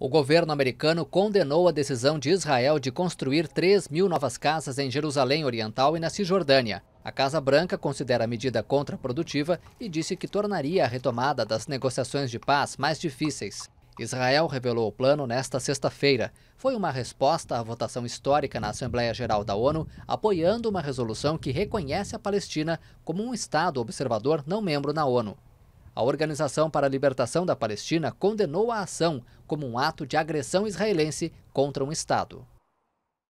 O governo americano condenou a decisão de Israel de construir 3 mil novas casas em Jerusalém Oriental e na Cisjordânia. A Casa Branca considera a medida contraprodutiva e disse que tornaria a retomada das negociações de paz mais difíceis. Israel revelou o plano nesta sexta-feira. Foi uma resposta à votação histórica na Assembleia Geral da ONU, apoiando uma resolução que reconhece a Palestina como um Estado observador não membro na ONU. A Organização para a Libertação da Palestina condenou a ação como um ato de agressão israelense contra um Estado.